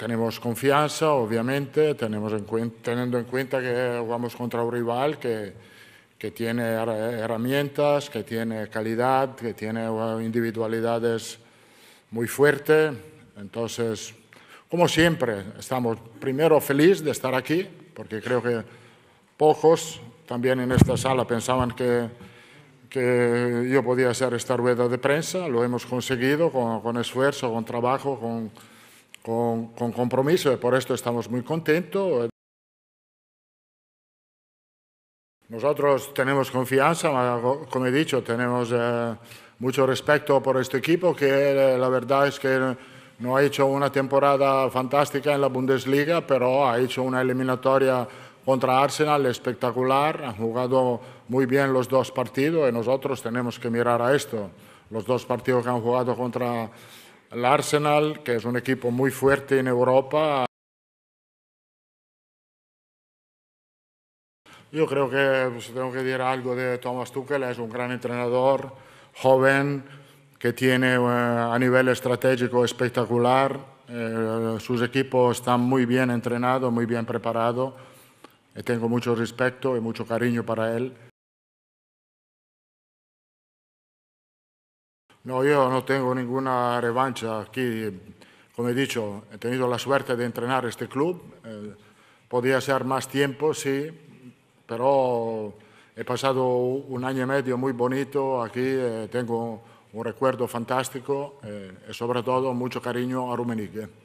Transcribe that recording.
tenemos confianza, obviamente, tenemos teniendo en cuenta que jugamos contra un rival que, que tiene herramientas, que tiene calidad, que tiene individualidades muy fuertes. Entonces, como siempre, estamos primero feliz de estar aquí, porque creo que pocos también en esta sala pensaban que, que yo podía hacer esta rueda de prensa. Lo hemos conseguido con esfuerzo, con trabajo, con con, compromiso y eh, por esto estamos muy contentos. Nosotros tenemos confianza, como he dicho, tenemos eh, mucho respeto por este equipo que eh, la verdad es que no ha hecho una temporada fantástica en la Bundesliga, pero ha hecho una eliminatoria contra Arsenal espectacular, han jugado muy bien los dos partidos y nosotros tenemos que mirar a esto, los dos partidos que han jugado contra el Arsenal, que es un equipo muy fuerte en Europa, Yo creo que pues, tengo que decir algo de Thomas Tuchel, es un gran entrenador, joven, que tiene eh, a nivel estratégico espectacular. Eh, sus equipos están muy bien entrenados, muy bien preparados. Eh, tengo mucho respeto y mucho cariño para él. No, yo no tengo ninguna revancha aquí. Como he dicho, he tenido la suerte de entrenar este club. Podría eh, podía ser más tiempo, sí, pero he pasado un año y medio muy bonito aquí. Eh, tengo un recuerdo fantástico eh, y sobre todo mucho cariño a rumenique